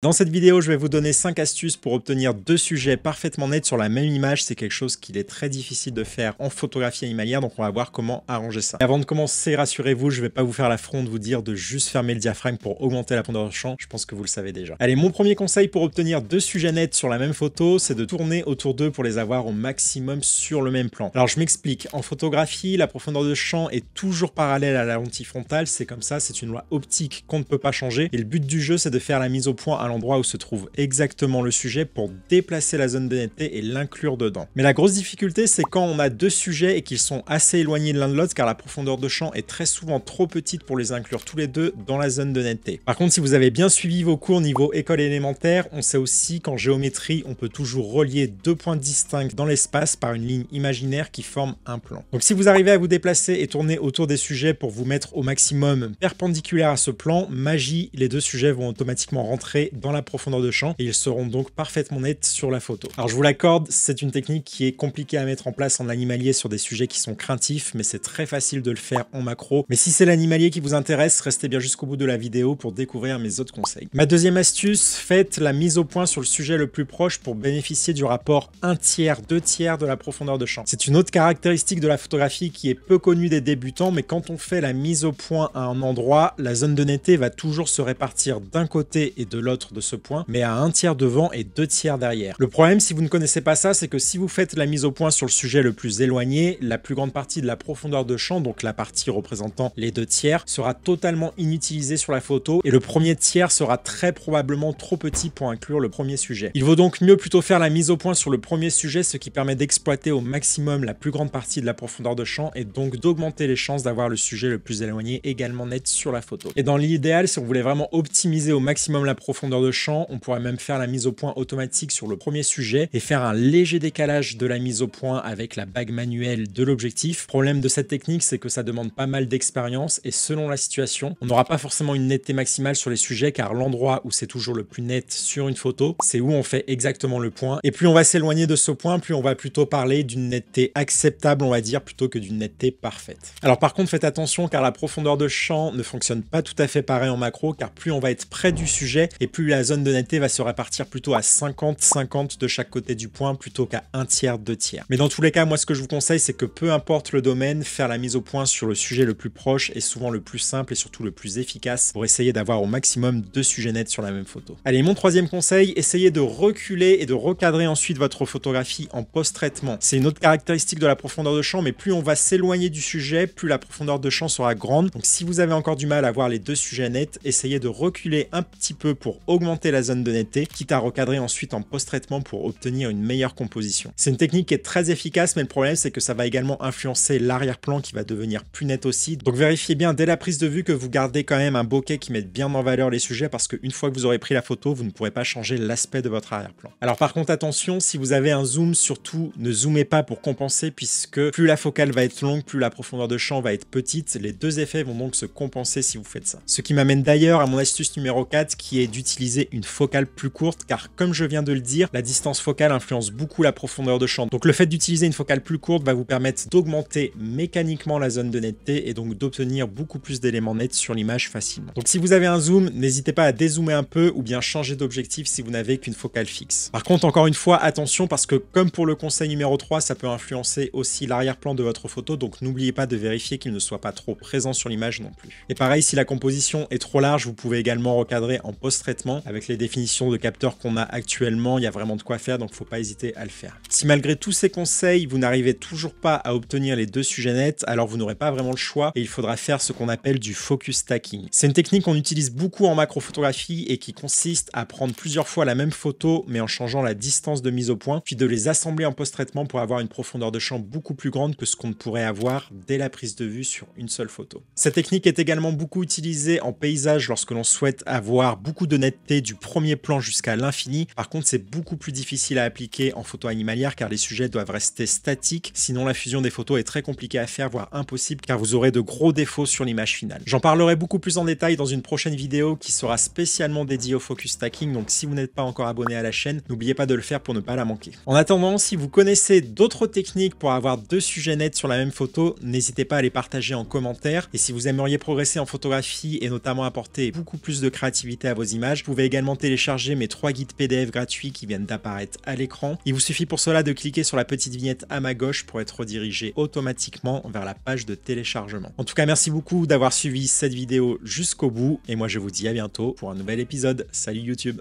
Dans cette vidéo, je vais vous donner 5 astuces pour obtenir deux sujets parfaitement nets sur la même image. C'est quelque chose qu'il est très difficile de faire en photographie animalière, donc on va voir comment arranger ça. avant de commencer, rassurez-vous, je ne vais pas vous faire l'affront de vous dire de juste fermer le diaphragme pour augmenter la profondeur de champ, je pense que vous le savez déjà. Allez, mon premier conseil pour obtenir deux sujets nets sur la même photo, c'est de tourner autour d'eux pour les avoir au maximum sur le même plan. Alors je m'explique, en photographie, la profondeur de champ est toujours parallèle à la lentille frontale, c'est comme ça, c'est une loi optique qu'on ne peut pas changer, et le but du jeu, c'est de faire la mise au point à l'endroit où se trouve exactement le sujet pour déplacer la zone de netteté et l'inclure dedans. Mais la grosse difficulté, c'est quand on a deux sujets et qu'ils sont assez éloignés l'un de l'autre car la profondeur de champ est très souvent trop petite pour les inclure tous les deux dans la zone de netteté. Par contre, si vous avez bien suivi vos cours niveau école élémentaire, on sait aussi qu'en géométrie, on peut toujours relier deux points distincts dans l'espace par une ligne imaginaire qui forme un plan. Donc si vous arrivez à vous déplacer et tourner autour des sujets pour vous mettre au maximum perpendiculaire à ce plan, magie, les deux sujets vont automatiquement rentrer dans la profondeur de champ et ils seront donc parfaitement nets sur la photo. Alors je vous l'accorde, c'est une technique qui est compliquée à mettre en place en animalier sur des sujets qui sont craintifs, mais c'est très facile de le faire en macro. Mais si c'est l'animalier qui vous intéresse, restez bien jusqu'au bout de la vidéo pour découvrir mes autres conseils. Ma deuxième astuce, faites la mise au point sur le sujet le plus proche pour bénéficier du rapport 1 tiers, 2 tiers de la profondeur de champ. C'est une autre caractéristique de la photographie qui est peu connue des débutants, mais quand on fait la mise au point à un endroit, la zone de netteté va toujours se répartir d'un côté et de l'autre de ce point, mais à un tiers devant et deux tiers derrière. Le problème, si vous ne connaissez pas ça, c'est que si vous faites la mise au point sur le sujet le plus éloigné, la plus grande partie de la profondeur de champ, donc la partie représentant les deux tiers, sera totalement inutilisée sur la photo et le premier tiers sera très probablement trop petit pour inclure le premier sujet. Il vaut donc mieux plutôt faire la mise au point sur le premier sujet, ce qui permet d'exploiter au maximum la plus grande partie de la profondeur de champ et donc d'augmenter les chances d'avoir le sujet le plus éloigné également net sur la photo. Et dans l'idéal, si on voulait vraiment optimiser au maximum la profondeur de champ. On pourrait même faire la mise au point automatique sur le premier sujet et faire un léger décalage de la mise au point avec la bague manuelle de l'objectif. Problème de cette technique, c'est que ça demande pas mal d'expérience et selon la situation, on n'aura pas forcément une netteté maximale sur les sujets car l'endroit où c'est toujours le plus net sur une photo, c'est où on fait exactement le point. Et plus on va s'éloigner de ce point, plus on va plutôt parler d'une netteté acceptable, on va dire, plutôt que d'une netteté parfaite. Alors par contre, faites attention car la profondeur de champ ne fonctionne pas tout à fait pareil en macro car plus on va être près du sujet et plus la zone de netteté va se répartir plutôt à 50-50 de chaque côté du point plutôt qu'à un tiers, deux tiers. Mais dans tous les cas, moi ce que je vous conseille, c'est que peu importe le domaine, faire la mise au point sur le sujet le plus proche est souvent le plus simple et surtout le plus efficace pour essayer d'avoir au maximum deux sujets nets sur la même photo. Allez, mon troisième conseil, essayez de reculer et de recadrer ensuite votre photographie en post-traitement. C'est une autre caractéristique de la profondeur de champ, mais plus on va s'éloigner du sujet, plus la profondeur de champ sera grande. Donc si vous avez encore du mal à voir les deux sujets nets, essayez de reculer un petit peu pour augmenter augmenter la zone de netteté, quitte à recadrer ensuite en post-traitement pour obtenir une meilleure composition. C'est une technique qui est très efficace, mais le problème c'est que ça va également influencer l'arrière-plan qui va devenir plus net aussi. Donc vérifiez bien dès la prise de vue que vous gardez quand même un bokeh qui mette bien en valeur les sujets parce qu'une fois que vous aurez pris la photo, vous ne pourrez pas changer l'aspect de votre arrière-plan. Alors par contre attention, si vous avez un zoom, surtout ne zoomez pas pour compenser puisque plus la focale va être longue, plus la profondeur de champ va être petite. Les deux effets vont donc se compenser si vous faites ça. Ce qui m'amène d'ailleurs à mon astuce numéro 4 qui est d'utiliser une focale plus courte car comme je viens de le dire, la distance focale influence beaucoup la profondeur de champ. Donc le fait d'utiliser une focale plus courte va vous permettre d'augmenter mécaniquement la zone de netteté et donc d'obtenir beaucoup plus d'éléments nets sur l'image facilement. Donc si vous avez un zoom, n'hésitez pas à dézoomer un peu ou bien changer d'objectif si vous n'avez qu'une focale fixe. Par contre, encore une fois, attention parce que comme pour le conseil numéro 3, ça peut influencer aussi l'arrière-plan de votre photo, donc n'oubliez pas de vérifier qu'il ne soit pas trop présent sur l'image non plus. Et pareil, si la composition est trop large, vous pouvez également recadrer en post-traitement avec les définitions de capteurs qu'on a actuellement, il y a vraiment de quoi faire, donc faut pas hésiter à le faire. Si malgré tous ces conseils, vous n'arrivez toujours pas à obtenir les deux sujets nets, alors vous n'aurez pas vraiment le choix et il faudra faire ce qu'on appelle du focus stacking. C'est une technique qu'on utilise beaucoup en macrophotographie et qui consiste à prendre plusieurs fois la même photo mais en changeant la distance de mise au point, puis de les assembler en post-traitement pour avoir une profondeur de champ beaucoup plus grande que ce qu'on pourrait avoir dès la prise de vue sur une seule photo. Cette technique est également beaucoup utilisée en paysage lorsque l'on souhaite avoir beaucoup de netteté du premier plan jusqu'à l'infini. Par contre, c'est beaucoup plus difficile à appliquer en photo animalière car les sujets doivent rester statiques, sinon la fusion des photos est très compliquée à faire, voire impossible, car vous aurez de gros défauts sur l'image finale. J'en parlerai beaucoup plus en détail dans une prochaine vidéo qui sera spécialement dédiée au focus stacking, donc si vous n'êtes pas encore abonné à la chaîne, n'oubliez pas de le faire pour ne pas la manquer. En attendant, si vous connaissez d'autres techniques pour avoir deux sujets nets sur la même photo, n'hésitez pas à les partager en commentaire, et si vous aimeriez progresser en photographie et notamment apporter beaucoup plus de créativité à vos images, vous pouvez également télécharger mes trois guides PDF gratuits qui viennent d'apparaître à l'écran. Il vous suffit pour cela de cliquer sur la petite vignette à ma gauche pour être redirigé automatiquement vers la page de téléchargement. En tout cas, merci beaucoup d'avoir suivi cette vidéo jusqu'au bout et moi je vous dis à bientôt pour un nouvel épisode. Salut YouTube